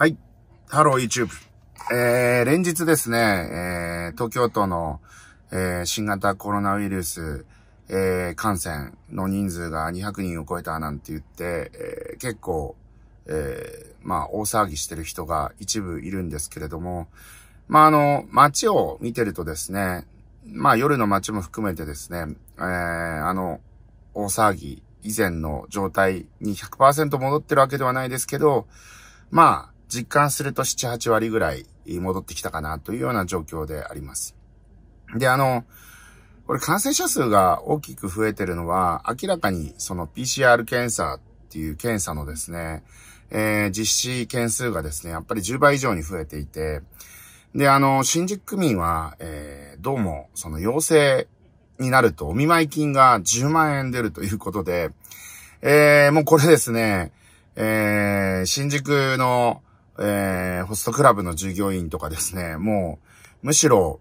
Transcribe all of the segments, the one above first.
はい。ハロー YouTube。えー、連日ですね、えー、東京都の、えー、新型コロナウイルス、えー、感染の人数が200人を超えたなんて言って、えー、結構、えー、まあ、大騒ぎしてる人が一部いるんですけれども、まあ、あの、街を見てるとですね、まあ、夜の街も含めてですね、えー、あの、大騒ぎ以前の状態に100%戻ってるわけではないですけど、ま実感すると7、8割ぐらい戻ってきたかなというような状況であります。で、あの、これ感染者数が大きく増えてるのは、明らかにその PCR 検査っていう検査のですね、えー、実施件数がですね、やっぱり10倍以上に増えていて、で、あの、新宿区民は、えー、どうも、その陽性になるとお見舞い金が10万円出るということで、えー、もうこれですね、えー、新宿の、えー、ホストクラブの従業員とかですね、もう、むしろ、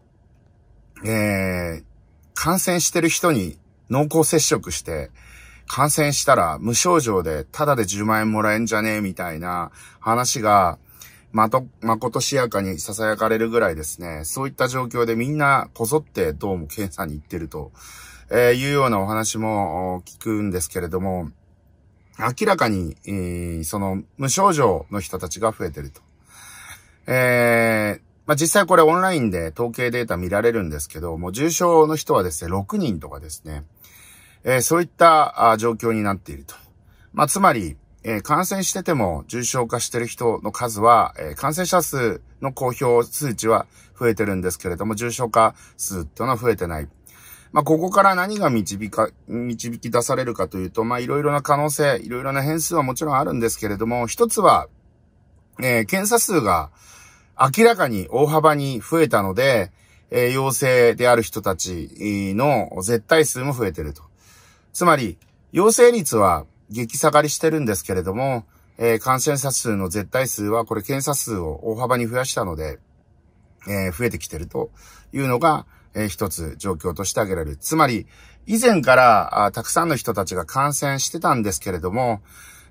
えー、感染してる人に濃厚接触して、感染したら無症状でただで10万円もらえんじゃねえみたいな話が、まと、まことしやかに囁かれるぐらいですね、そういった状況でみんなこぞってどうも検査に行ってると、えー、いうようなお話も聞くんですけれども、明らかに、その、無症状の人たちが増えてると。えー、まあ、実際これオンラインで統計データ見られるんですけど、もう重症の人はですね、6人とかですね、えー、そういった状況になっていると。まあ、つまり、えー、感染してても重症化してる人の数は、えー、感染者数の公表数値は増えてるんですけれども、重症化数っていうのは増えてない。まあ、ここから何が導か、導き出されるかというと、まあ、いろいろな可能性、いろいろな変数はもちろんあるんですけれども、一つは、えー、検査数が明らかに大幅に増えたので、えー、陽性である人たちの絶対数も増えてると。つまり、陽性率は激下がりしてるんですけれども、えー、感染者数の絶対数は、これ検査数を大幅に増やしたので、えー、増えてきてるというのが、えー、一つ状況として挙げられる。つまり、以前からたくさんの人たちが感染してたんですけれども、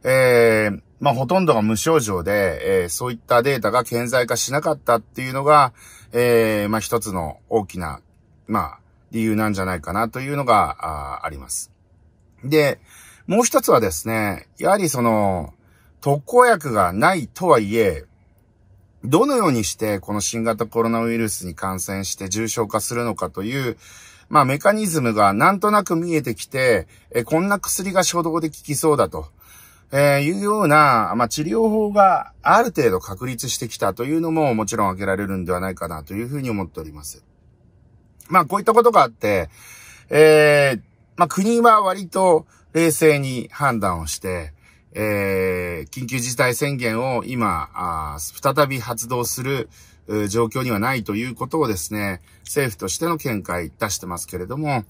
えー、まあ、ほとんどが無症状で、えー、そういったデータが顕在化しなかったっていうのが、えー、まあ、一つの大きな、まあ、理由なんじゃないかなというのが、ああります。で、もう一つはですね、やはりその、特効薬がないとはいえ、どのようにしてこの新型コロナウイルスに感染して重症化するのかという、まあメカニズムがなんとなく見えてきて、えこんな薬が初動で効きそうだと、えー、いうような、まあ治療法がある程度確立してきたというのももちろん挙げられるんではないかなというふうに思っております。まあこういったことがあって、えー、まあ国は割と冷静に判断をして、えー、緊急事態宣言を今、あ再び発動する状況にはないということをですね、政府としての見解出してますけれども、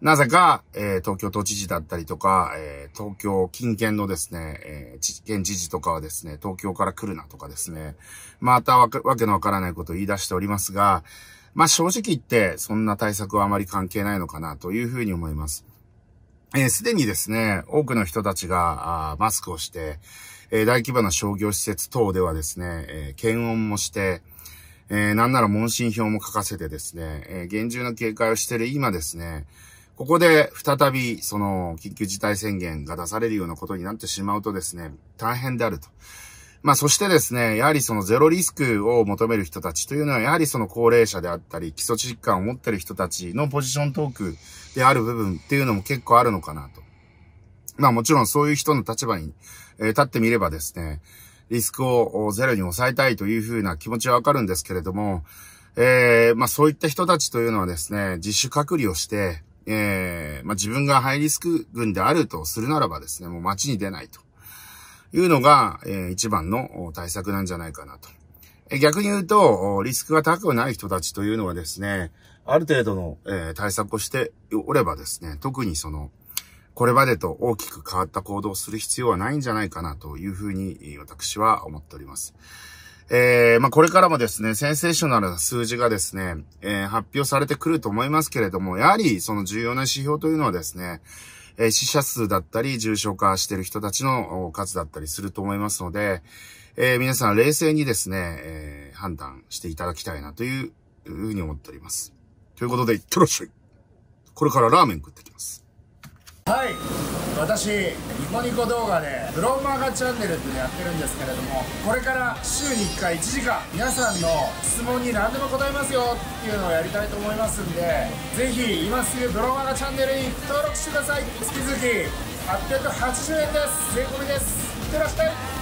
なぜか、えー、東京都知事だったりとか、えー、東京近県のですね、えー、県知事とかはですね、東京から来るなとかですね、またわわけのわからないことを言い出しておりますが、まあ正直言って、そんな対策はあまり関係ないのかなというふうに思います。えす、ー、でにですね、多くの人たちがマスクをして、えー、大規模な商業施設等ではですね、えー、検温もして、えなんなら問診票も書かせてですね、え厳重な警戒をしている今ですね、ここで再びその緊急事態宣言が出されるようなことになってしまうとですね、大変であると。まあそしてですね、やはりそのゼロリスクを求める人たちというのは、やはりその高齢者であったり、基礎疾患を持ってる人たちのポジショントークである部分っていうのも結構あるのかなと。まあもちろんそういう人の立場に、え立ってみればですね、リスクをゼロに抑えたいというふうな気持ちはわかるんですけれども、えー、まあそういった人たちというのはですね、自主隔離をして、えー、まあ自分がハイリスク群であるとするならばですね、もう街に出ないと。いうのが、えー、一番の対策なんじゃないかなと。逆に言うと、リスクが高くない人たちというのはですね、ある程度の、えー、対策をしておればですね、特にその、これまでと大きく変わった行動をする必要はないんじゃないかなというふうに私は思っております。えー、まあ、これからもですね、センセーショナルな数字がですね、えー、発表されてくると思いますけれども、やはりその重要な指標というのはですね、え死者数だったり、重症化してる人たちの数だったりすると思いますので、えー、皆さん冷静にですね、えー、判断していただきたいなというふうに思っております。ということで、いってらっしゃい。これからラーメン食ってきます。はい私ニコニコ動画でブローマーガチャンネルっていうのやってるんですけれどもこれから週に1回1時間皆さんの質問に何でも答えますよっていうのをやりたいと思いますんでぜひ今すぐブローマーガチャンネルに登録してください月々880円です税込みですいってらっしゃい